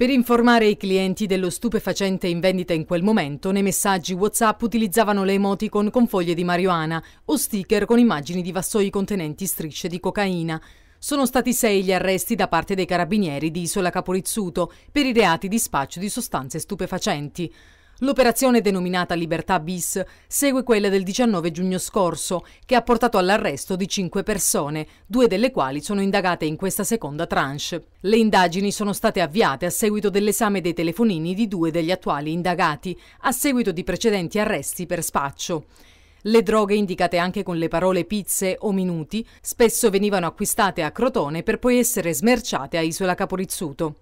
Per informare i clienti dello stupefacente in vendita in quel momento, nei messaggi WhatsApp utilizzavano le emoticon con foglie di marijuana o sticker con immagini di vassoi contenenti strisce di cocaina. Sono stati sei gli arresti da parte dei carabinieri di Isola Caporizzuto per i reati di spaccio di sostanze stupefacenti. L'operazione denominata Libertà bis segue quella del 19 giugno scorso, che ha portato all'arresto di cinque persone, due delle quali sono indagate in questa seconda tranche. Le indagini sono state avviate a seguito dell'esame dei telefonini di due degli attuali indagati, a seguito di precedenti arresti per spaccio. Le droghe indicate anche con le parole pizze o minuti spesso venivano acquistate a Crotone per poi essere smerciate a Isola Caporizzuto.